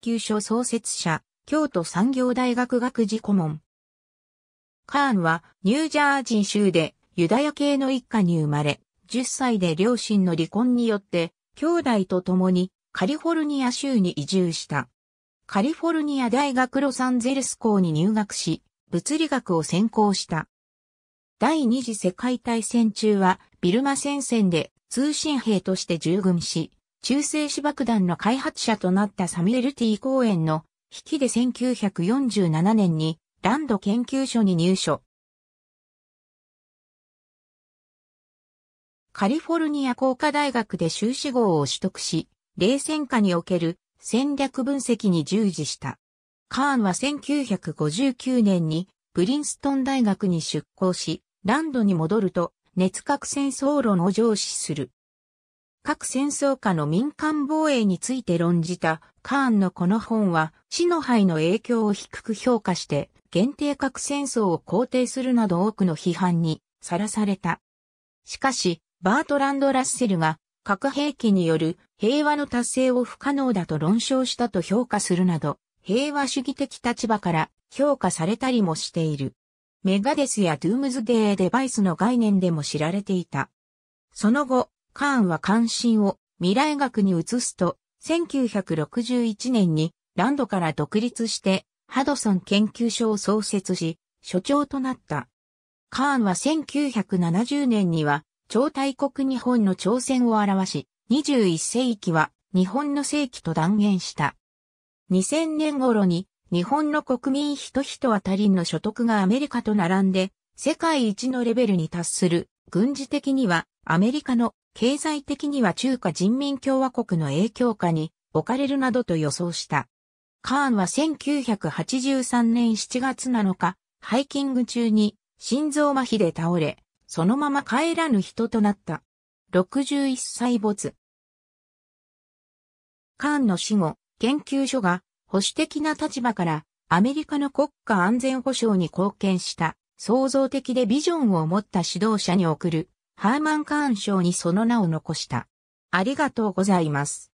究所創設者、京都産業大学学士顧問。カーンはニュージャージー州でユダヤ系の一家に生まれ、10歳で両親の離婚によって兄弟と共にカリフォルニア州に移住した。カリフォルニア大学ロサンゼルス校に入学し、物理学を専攻した。第二次世界大戦中はビルマ戦線で通信兵として従軍し、中性子爆弾の開発者となったサミュエル・ティー公園の引きで1947年にランド研究所に入所。カリフォルニア工科大学で修士号を取得し、冷戦下における戦略分析に従事した。カーンは1959年にプリンストン大学に出向し、ランドに戻ると熱核戦争論を上司する。各戦争下の民間防衛について論じたカーンのこの本は、死の灰の影響を低く評価して、限定核戦争を肯定するなど多くの批判にさらされた。しかし、バートランド・ラッセルが核兵器による平和の達成を不可能だと論証したと評価するなど、平和主義的立場から評価されたりもしている。メガデスやドゥームズデーデバイスの概念でも知られていた。その後、カーンは関心を未来学に移すと、1961年にランドから独立してハドソン研究所を創設し、所長となった。カーンは1970年には、超大国日本の挑戦を表し、21世紀は日本の世紀と断言した。2000年頃に日本の国民人人あたりの所得がアメリカと並んで世界一のレベルに達する軍事的にはアメリカの経済的には中華人民共和国の影響下に置かれるなどと予想した。カーンは1983年7月7日、ハイキング中に心臓麻痺で倒れ、そのまま帰らぬ人となった。61歳没。カーンの死後、研究所が保守的な立場からアメリカの国家安全保障に貢献した創造的でビジョンを持った指導者に送るハーマン・カーン賞にその名を残した。ありがとうございます。